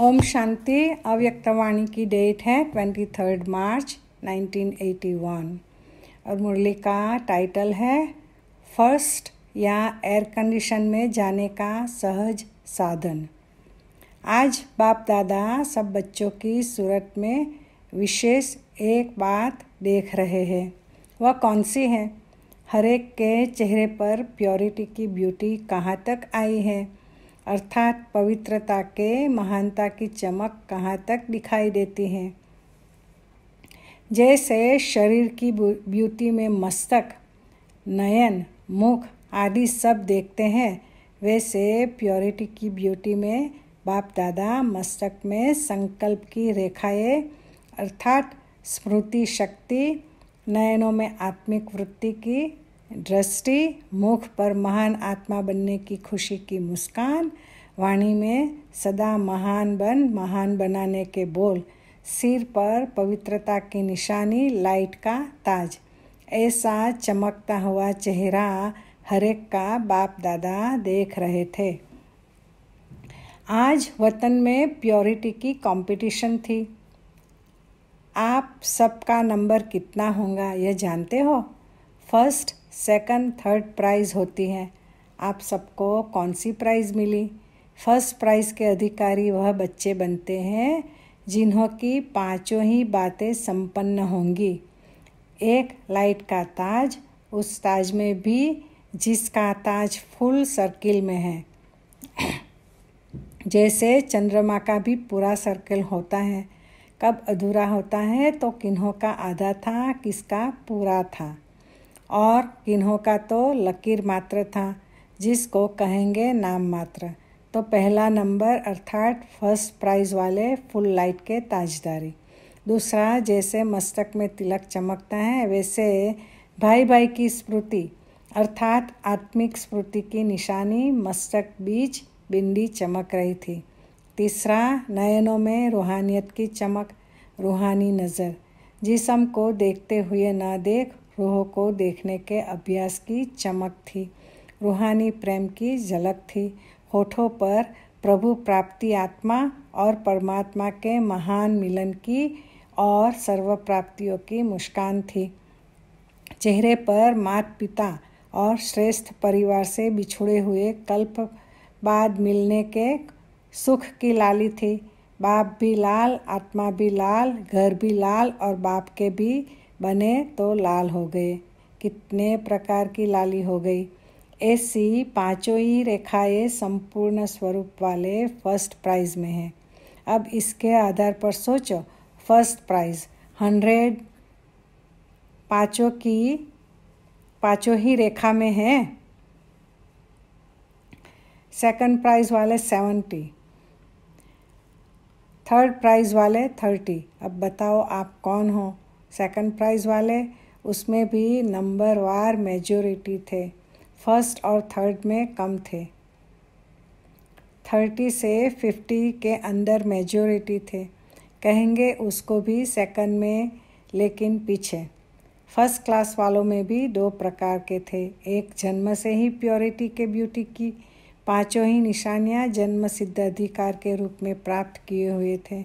ओम शांति अव्यक्तवाणी की डेट है twenty third March 1981 और मुरली का टाइटल है फर्स्ट या एयर कंडीशन में जाने का सहज साधन आज बाप दादा सब बच्चों की सूरत में विशेष एक बात देख रहे हैं वह कौन सी है हर एक के चेहरे पर प्योरिटी की ब्यूटी कहाँ तक आई है अर्थात पवित्रता के महानता की चमक कहाँ तक दिखाई देती है जैसे शरीर की ब्यूटी में मस्तक नयन मुख आदि सब देखते हैं वैसे प्योरिटी की ब्यूटी में बाप दादा मस्तक में संकल्प की रेखाएं अर्थात स्मृति शक्ति नयनों में आत्मिक वृत्ति की दृष्टि मुख पर महान आत्मा बनने की खुशी की मुस्कान वाणी में सदा महान बन महान बनाने के बोल सिर पर पवित्रता की निशानी लाइट का ताज ऐसा चमकता हुआ चेहरा हरेक का बाप दादा देख रहे थे आज वतन में प्योरिटी की कंपटीशन थी आप सबका नंबर कितना होगा यह जानते हो फर्स्ट सेकंड थर्ड प्राइज़ होती हैं आप सबको कौन सी प्राइज़ मिली फर्स्ट प्राइज़ के अधिकारी वह बच्चे बनते हैं जिन्हों की पांचों ही बातें संपन्न होंगी एक लाइट का ताज उस ताज में भी जिसका ताज फुल सर्किल में है जैसे चंद्रमा का भी पूरा सर्किल होता है कब अधूरा होता है तो किन्हों का आधा था किसका पूरा था और इन्हों का तो लकीर मात्र था जिसको कहेंगे नाम मात्र तो पहला नंबर अर्थात फर्स्ट प्राइज़ वाले फुल लाइट के ताजदारी दूसरा जैसे मस्तक में तिलक चमकता है वैसे भाई भाई की स्मृति अर्थात आत्मिक स्मृति की निशानी मस्तक बीच बिंदी चमक रही थी तीसरा नयनों में रूहानियत की चमक रूहानी नज़र जिसम को देखते हुए ना देख रूह को देखने के अभ्यास की चमक थी रूहानी प्रेम की झलक थी होठों पर प्रभु प्राप्ति आत्मा और परमात्मा के महान मिलन की और सर्व प्राप्तियों की मुस्कान थी चेहरे पर मात पिता और श्रेष्ठ परिवार से बिछुड़े हुए कल्प बाद मिलने के सुख की लाली थी बाप भी लाल आत्मा भी लाल घर भी लाल और बाप के भी बने तो लाल हो गए कितने प्रकार की लाली हो गई ऐसी पाँचों ही रेखाएं संपूर्ण स्वरूप वाले फर्स्ट प्राइज में हैं अब इसके आधार पर सोचो फर्स्ट प्राइज हंड्रेड पाँचों की पाँचों ही रेखा में है सेकंड प्राइज वाले सेवेंटी थर्ड प्राइज वाले थर्टी अब बताओ आप कौन हो सेकंड प्राइज़ वाले उसमें भी नंबर वार मेजोरिटी थे फर्स्ट और थर्ड में कम थे थर्टी से फिफ्टी के अंदर मेजोरिटी थे कहेंगे उसको भी सेकंड में लेकिन पीछे फर्स्ट क्लास वालों में भी दो प्रकार के थे एक जन्म से ही प्योरिटी के ब्यूटी की पांचों ही निशानियां जन्म सिद्ध अधिकार के रूप में प्राप्त किए हुए थे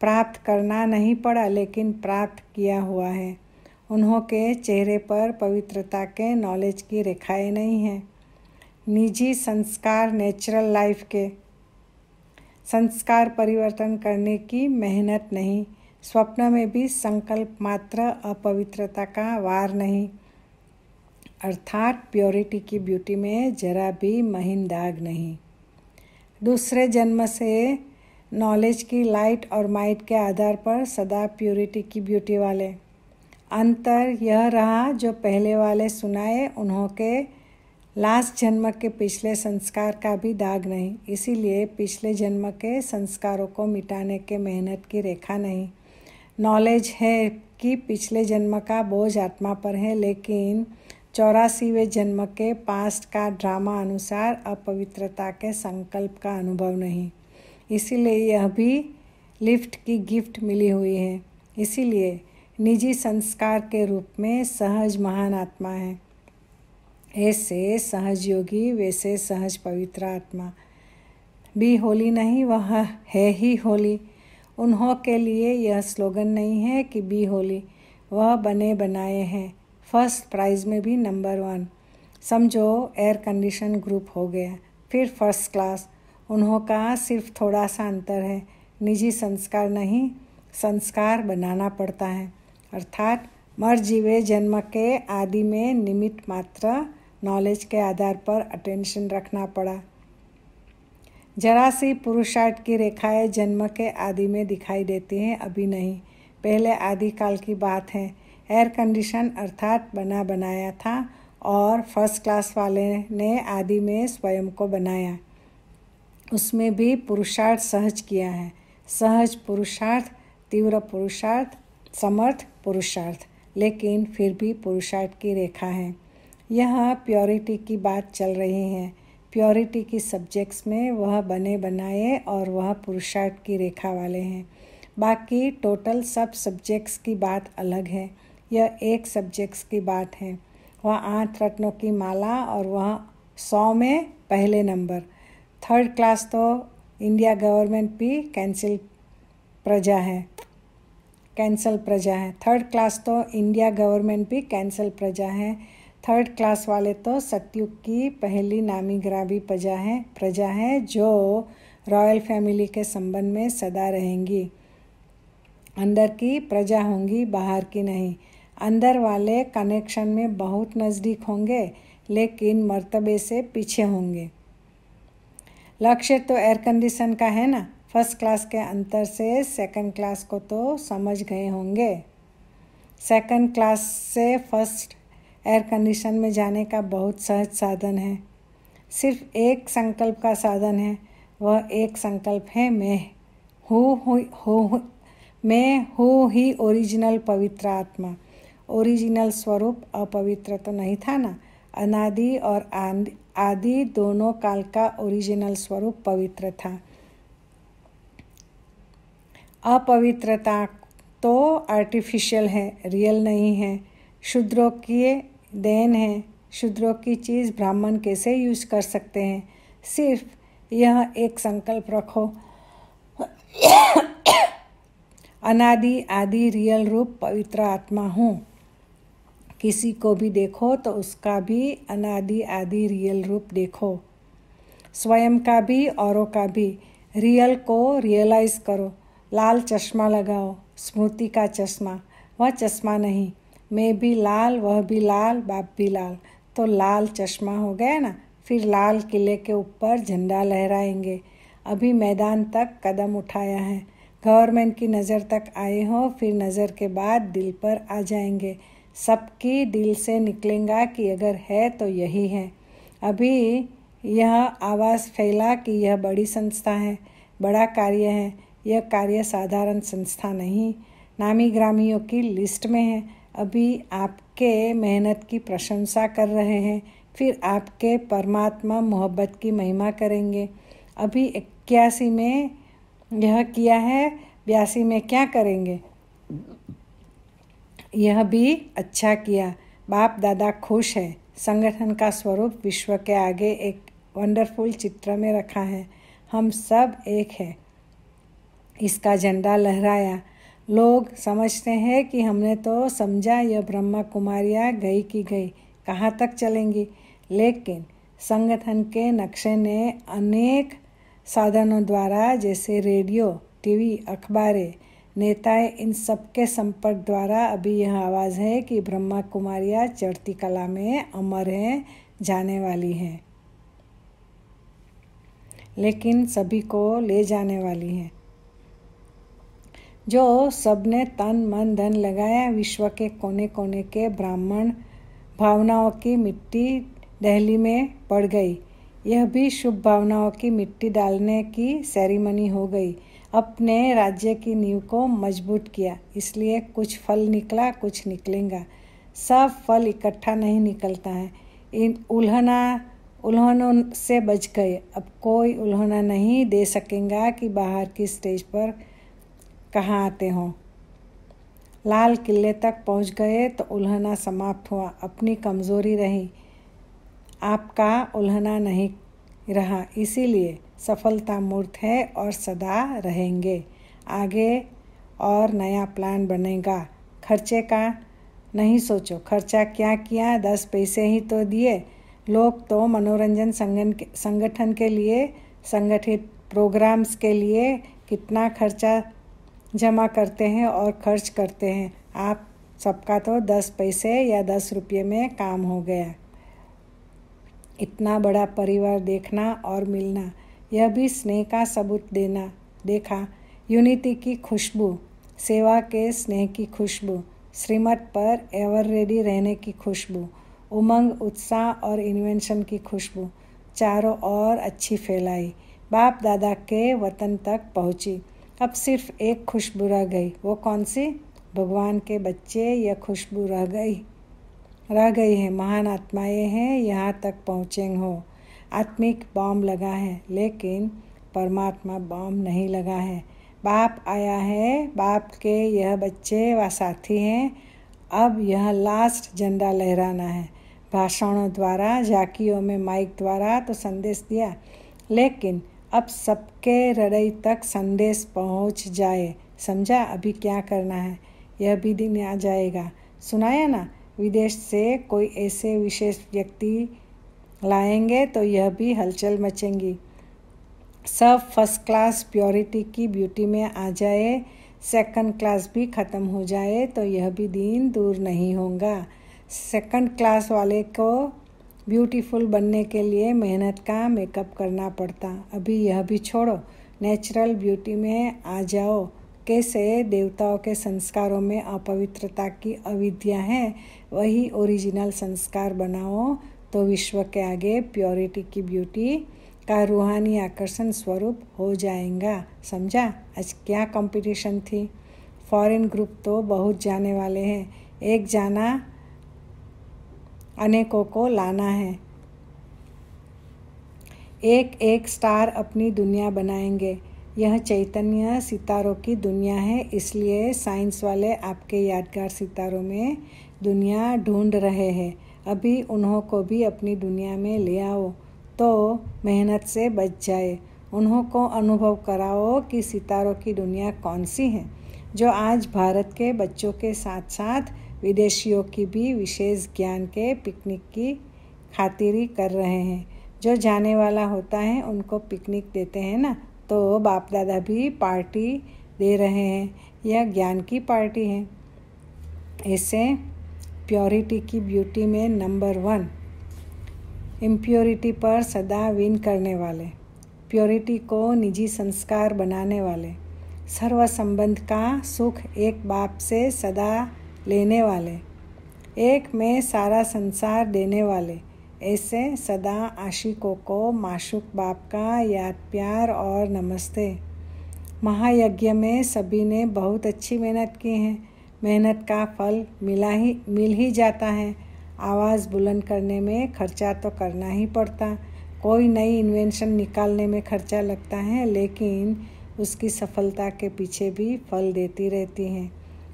प्राप्त करना नहीं पड़ा लेकिन प्राप्त किया हुआ है उन्हों के चेहरे पर पवित्रता के नॉलेज की रेखाएं नहीं हैं निजी संस्कार नेचुरल लाइफ के संस्कार परिवर्तन करने की मेहनत नहीं स्वप्न में भी संकल्प मात्र अपवित्रता का वार नहीं अर्थात प्योरिटी की ब्यूटी में जरा भी महीन दाग नहीं दूसरे जन्म से नॉलेज की लाइट और माइट के आधार पर सदा प्योरिटी की ब्यूटी वाले अंतर यह रहा जो पहले वाले सुनाए उन्हों के लास्ट जन्म के पिछले संस्कार का भी दाग नहीं इसीलिए पिछले जन्म के संस्कारों को मिटाने के मेहनत की रेखा नहीं नॉलेज है कि पिछले जन्म का बोझ आत्मा पर है लेकिन चौरासीवें जन्म के पास्ट का ड्रामा अनुसार अपवित्रता के संकल्प का अनुभव नहीं इसीलिए यह भी लिफ्ट की गिफ्ट मिली हुई है इसीलिए निजी संस्कार के रूप में सहज महान आत्मा है ऐसे सहज योगी वैसे सहज पवित्र आत्मा भी होली नहीं वह है ही होली उन्हों के लिए यह स्लोगन नहीं है कि बी होली वह बने बनाए हैं फर्स्ट प्राइज में भी नंबर वन समझो एयर कंडीशन ग्रुप हो गया फिर फर्स्ट क्लास उन्हों का सिर्फ थोड़ा सा अंतर है निजी संस्कार नहीं संस्कार बनाना पड़ता है अर्थात मर जीवे जन्म के आदि में निमित मात्र नॉलेज के आधार पर अटेंशन रखना पड़ा जरा सी पुरुषार्थ की रेखाएं जन्म के आदि में दिखाई देती हैं अभी नहीं पहले आदि काल की बात है एयर कंडीशन अर्थात बना बनाया था और फर्स्ट क्लास वाले ने आदि में स्वयं को बनाया उसमें भी पुरुषार्थ सहज किया है सहज पुरुषार्थ तीव्र पुरुषार्थ समर्थ पुरुषार्थ लेकिन फिर भी पुरुषार्थ की रेखा है यहाँ प्योरिटी की बात चल रही है प्योरिटी की सब्जेक्ट्स में वह बने बनाए और वह पुरुषार्थ की रेखा वाले हैं बाकी टोटल सब सब्जेक्ट्स की बात अलग है यह एक सब्जेक्ट्स की बात है वह आठ रत्नों की माला और वह सौ में पहले नंबर थर्ड क्लास तो इंडिया गवर्नमेंट भी कैंसिल प्रजा है कैंसल प्रजा है थर्ड क्लास तो इंडिया गवर्नमेंट भी कैंसल प्रजा है थर्ड क्लास वाले तो सत्युग की पहली नामी ग्राबी प्रजा है प्रजा है जो रॉयल फैमिली के संबंध में सदा रहेंगी अंदर की प्रजा होंगी बाहर की नहीं अंदर वाले कनेक्शन में बहुत नज़दीक होंगे लेकिन मर्तबे से पीछे होंगे लक्ष्य तो एयर कंडीशन का है ना फर्स्ट क्लास के अंतर से सेकंड क्लास को तो समझ गए होंगे सेकंड क्लास से फर्स्ट एयर कंडीशन में जाने का बहुत सहज साधन है सिर्फ एक संकल्प का साधन है वह एक संकल्प है मैं हूँ हु, हु, मैं हो ही ओरिजिनल पवित्र आत्मा ओरिजिनल स्वरूप अपवित्र तो नहीं था ना अनादि और आंद आदि दोनों काल का ओरिजिनल स्वरूप पवित्र था अपवित्रता तो आर्टिफिशियल है रियल नहीं है शूद्रों की देन है शूद्रों की चीज़ ब्राह्मण कैसे यूज कर सकते हैं सिर्फ यह एक संकल्प रखो अनादि आदि रियल रूप पवित्र आत्मा हूँ किसी को भी देखो तो उसका भी अनादि आदि रियल रूप देखो स्वयं का भी औरों का भी रियल को रियलाइज़ करो लाल चश्मा लगाओ स्मृति का चश्मा वह चश्मा नहीं मैं भी लाल वह भी लाल बाप भी लाल तो लाल चश्मा हो गया ना फिर लाल किले के ऊपर झंडा लहराएंगे अभी मैदान तक कदम उठाया है गवर्नमेंट की नज़र तक आए हो फिर नज़र के बाद दिल पर आ जाएंगे सबकी दिल से निकलेगा कि अगर है तो यही है अभी यह आवाज़ फैला कि यह बड़ी संस्था है बड़ा कार्य है यह कार्य साधारण संस्था नहीं नामी ग्रामियों की लिस्ट में है अभी आपके मेहनत की प्रशंसा कर रहे हैं फिर आपके परमात्मा मोहब्बत की महिमा करेंगे अभी इक्यासी में यह किया है बयासी में क्या करेंगे यह भी अच्छा किया बाप दादा खुश है संगठन का स्वरूप विश्व के आगे एक वंडरफुल चित्र में रखा है हम सब एक है इसका झंडा लहराया लोग समझते हैं कि हमने तो समझा यह ब्रह्मा कुमारिया गई की गई कहाँ तक चलेंगी लेकिन संगठन के नक्शे ने अनेक साधनों द्वारा जैसे रेडियो टीवी अखबारें नेताएं इन सबके संपर्क द्वारा अभी यह आवाज़ है कि ब्रह्मा कुमारिया चढ़ती कला में अमर हैं जाने वाली हैं लेकिन सभी को ले जाने वाली हैं जो सबने तन मन धन लगाया विश्व के कोने कोने के ब्राह्मण भावनाओं की मिट्टी दहली में पड़ गई यह भी शुभ भावनाओं की मिट्टी डालने की सेरेमनी हो गई अपने राज्य की नींव को मजबूत किया इसलिए कुछ फल निकला कुछ निकलेगा सब फल इकट्ठा नहीं निकलता है इन उल्हना उल्हनों से बच गए अब कोई उल्हना नहीं दे सकेगा कि बाहर की स्टेज पर कहाँ आते हों लाल किले तक पहुँच गए तो उल्हना समाप्त हुआ अपनी कमज़ोरी रही आपका उल्हना नहीं रहा इसीलिए सफलता मूर्त है और सदा रहेंगे आगे और नया प्लान बनेगा खर्चे का नहीं सोचो खर्चा क्या किया दस पैसे ही तो दिए लोग तो मनोरंजन संगन के संगठन के लिए संगठित प्रोग्राम्स के लिए कितना खर्चा जमा करते हैं और खर्च करते हैं आप सबका तो दस पैसे या दस रुपये में काम हो गया इतना बड़ा परिवार देखना और मिलना यह भी स्नेह का सबूत देना देखा यूनिटी की खुशबू सेवा के स्नेह की खुशबू श्रीमत पर एवर रेडी रहने की खुशबू उमंग उत्साह और इन्वेंशन की खुशबू चारों ओर अच्छी फैलाई बाप दादा के वतन तक पहुंची अब सिर्फ एक खुशबू रह गई वो कौन सी भगवान के बच्चे यह खुशबू रह गई रह गई हैं महान आत्माएं हैं यहाँ तक पहुँचे हो आत्मिक बॉम्ब लगा है लेकिन परमात्मा बॉम्ब नहीं लगा है बाप आया है बाप के यह बच्चे व साथी हैं अब यह लास्ट झंडा लहराना है भाषणों द्वारा झाकियों में माइक द्वारा तो संदेश दिया लेकिन अब सबके हृदय तक संदेश पहुंच जाए समझा अभी क्या करना है यह भी दिन आ जाएगा सुनाया ना विदेश से कोई ऐसे विशेष व्यक्ति लाएंगे तो यह भी हलचल मचेंगी सब फर्स्ट क्लास प्योरिटी की ब्यूटी में आ जाए सेकंड क्लास भी ख़त्म हो जाए तो यह भी दिन दूर नहीं होगा सेकंड क्लास वाले को ब्यूटीफुल बनने के लिए मेहनत का मेकअप करना पड़ता अभी यह भी छोड़ो नेचुरल ब्यूटी में आ जाओ कैसे देवताओं के संस्कारों में अपवित्रता की अविद्या है वही ओरिजिनल संस्कार बनाओ तो विश्व के आगे प्योरिटी की ब्यूटी का रूहानी आकर्षण स्वरूप हो जाएगा समझा आज क्या कंपटीशन थी फॉरेन ग्रुप तो बहुत जाने वाले हैं एक जाना अनेकों को लाना है एक एक स्टार अपनी दुनिया बनाएंगे यह चैतन्य सितारों की दुनिया है इसलिए साइंस वाले आपके यादगार सितारों में दुनिया ढूंढ रहे हैं अभी उन्हों को भी अपनी दुनिया में ले आओ तो मेहनत से बच जाए उन्हों को अनुभव कराओ कि सितारों की दुनिया कौन सी है जो आज भारत के बच्चों के साथ साथ विदेशियों की भी विशेष ज्ञान के पिकनिक की खातिरी कर रहे हैं जो जाने वाला होता है उनको पिकनिक देते हैं ना तो बाप दादा भी पार्टी दे रहे हैं यह ज्ञान की पार्टी है ऐसे प्योरिटी की ब्यूटी में नंबर वन इम्प्योरिटी पर सदा विन करने वाले प्योरिटी को निजी संस्कार बनाने वाले सर्व संबंध का सुख एक बाप से सदा लेने वाले एक में सारा संसार देने वाले ऐसे सदा आशिकों को माशुक बाप का याद प्यार और नमस्ते महायज्ञ में सभी ने बहुत अच्छी मेहनत की है मेहनत का फल मिला ही मिल ही जाता है आवाज़ बुलंद करने में खर्चा तो करना ही पड़ता कोई नई इन्वेंशन निकालने में खर्चा लगता है लेकिन उसकी सफलता के पीछे भी फल देती रहती हैं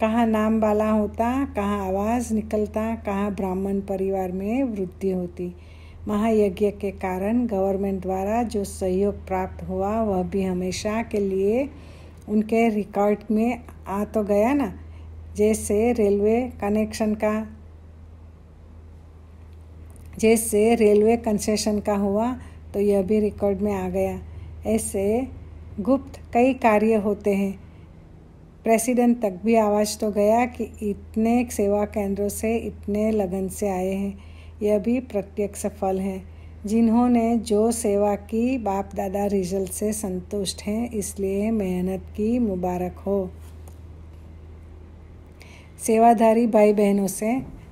कहाँ नाम वाला होता कहाँ आवाज़ निकलता कहाँ ब्राह्मण परिवार में वृद्धि होती महायज्ञ के कारण गवर्नमेंट द्वारा जो सहयोग प्राप्त हुआ वह भी हमेशा के लिए उनके रिकॉर्ड में आ तो गया ना जैसे रेलवे कनेक्शन का जैसे रेलवे कंसेशन का हुआ तो यह भी रिकॉर्ड में आ गया ऐसे गुप्त कई कार्य होते हैं प्रेसिडेंट तक भी आवाज़ तो गया कि इतने सेवा केंद्रों से इतने लगन से आए हैं यह भी प्रत्यक्ष फल है जिन्होंने जो सेवा की बाप दादा रिजल्ट से संतुष्ट हैं इसलिए मेहनत की मुबारक हो सेवाधारी भाई बहनों से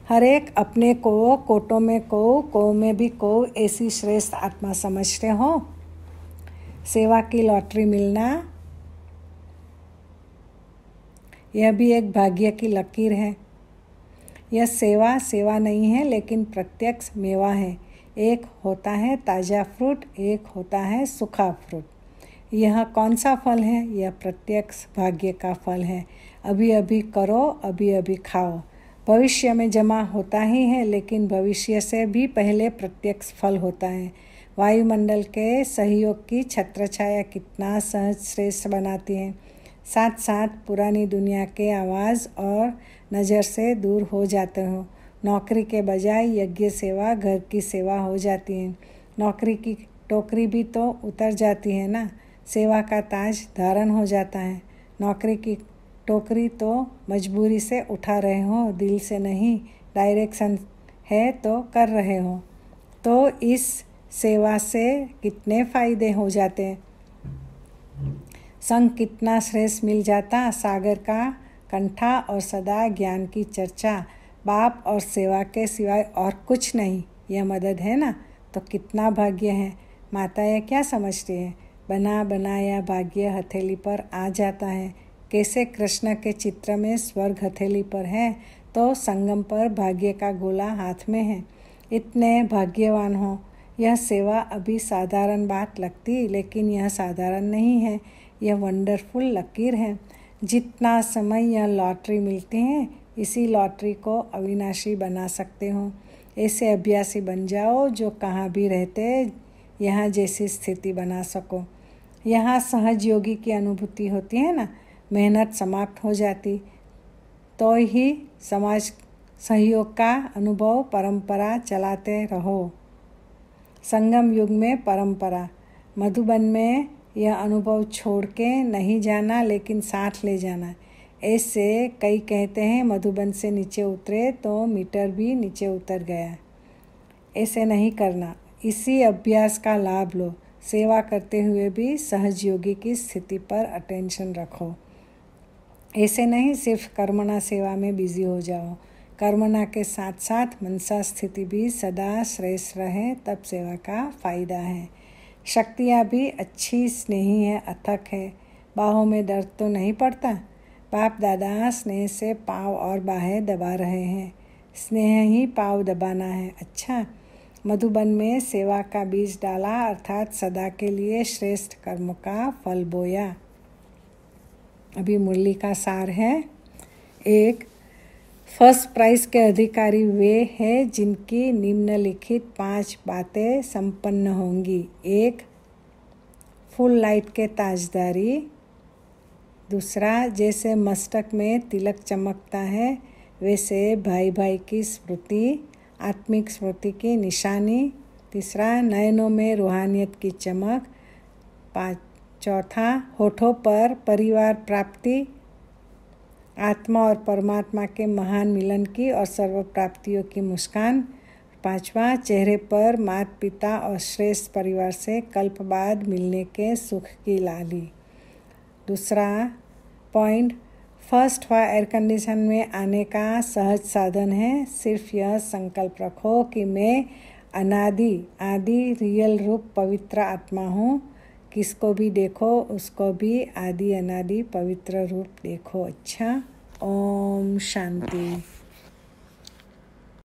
हर एक अपने को कोटों में को को में भी को ऐसी श्रेष्ठ आत्मा समझते हो सेवा की लॉटरी मिलना यह भी एक भाग्य की लकीर है यह सेवा सेवा नहीं है लेकिन प्रत्यक्ष मेवा है एक होता है ताज़ा फ्रूट एक होता है सूखा फ्रूट यह कौन सा फल है यह प्रत्यक्ष भाग्य का फल है अभी अभी करो अभी अभी खाओ भविष्य में जमा होता ही है लेकिन भविष्य से भी पहले प्रत्यक्ष फल होता है वायुमंडल के सहयोग की छत्र छाया कितना सहज श्रेष्ठ बनाती है साथ साथ पुरानी दुनिया के आवाज़ और नज़र से दूर हो जाते हो नौकरी के बजाय यज्ञ सेवा घर की सेवा हो जाती है नौकरी की टोकरी भी तो उतर जाती है ना सेवा का ताज धारण हो जाता है नौकरी की टोकरी तो मजबूरी से उठा रहे हो दिल से नहीं डायरेक्शन है तो कर रहे हो तो इस सेवा से कितने फायदे हो जाते संग कितना श्रेष्ठ मिल जाता सागर का कंठा और सदा ज्ञान की चर्चा बाप और सेवा के सिवाय और कुछ नहीं यह मदद है ना तो कितना भाग्य है माता यह क्या समझती है बना बनाया भाग्य हथेली पर आ जाता है कैसे कृष्ण के चित्र में स्वर्ग हथेली पर है तो संगम पर भाग्य का गोला हाथ में है इतने भाग्यवान हो यह सेवा अभी साधारण बात लगती लेकिन यह साधारण नहीं है यह वंडरफुल लकीर है जितना समय यह लॉटरी मिलती है इसी लॉटरी को अविनाशी बना सकते हो ऐसे अभ्यासी बन जाओ जो कहाँ भी रहते यहाँ जैसी स्थिति बना सको यहाँ सहज योगी की अनुभूति होती है ना मेहनत समाप्त हो जाती तो ही समाज सहयोग का अनुभव परंपरा चलाते रहो संगम युग में परंपरा मधुबन में यह अनुभव छोड़ के नहीं जाना लेकिन साथ ले जाना ऐसे कई कहते हैं मधुबन से नीचे उतरे तो मीटर भी नीचे उतर गया ऐसे नहीं करना इसी अभ्यास का लाभ लो सेवा करते हुए भी सहजयोगी की स्थिति पर अटेंशन रखो ऐसे नहीं सिर्फ कर्मणा सेवा में बिजी हो जाओ कर्मणा के साथ साथ मनसा स्थिति भी सदा श्रेष्ठ रहे तब सेवा का फायदा है शक्तियाँ भी अच्छी स्नेही है अथक है बाहों में दर्द तो नहीं पड़ता बाप दादा स्नेह से पाँव और बाहें दबा रहे हैं स्नेह ही पाँव दबाना है अच्छा मधुबन में सेवा का बीज डाला अर्थात सदा के लिए श्रेष्ठ कर्म का फल बोया अभी मुरली का सार है एक फर्स्ट प्राइज के अधिकारी वे हैं जिनकी निम्नलिखित पांच बातें संपन्न होंगी एक फुल लाइट के ताजदारी दूसरा जैसे मस्तक में तिलक चमकता है वैसे भाई भाई की स्मृति आत्मिक स्मृति की निशानी तीसरा नयनों में रूहानियत की चमक पाँच चौथा होठों पर परिवार प्राप्ति आत्मा और परमात्मा के महान मिलन की और सर्व प्राप्तियों की मुस्कान पांचवा चेहरे पर माता पिता और श्रेष्ठ परिवार से कल्प बाद मिलने के सुख की लाली दूसरा पॉइंट फर्स्ट हुआ एयर कंडीशन में आने का सहज साधन है सिर्फ यह संकल्प रखो कि मैं अनादि आदि रियल रूप पवित्र आत्मा हूँ किसको भी देखो उसको भी आदि अनादि पवित्र रूप देखो अच्छा ओम शांति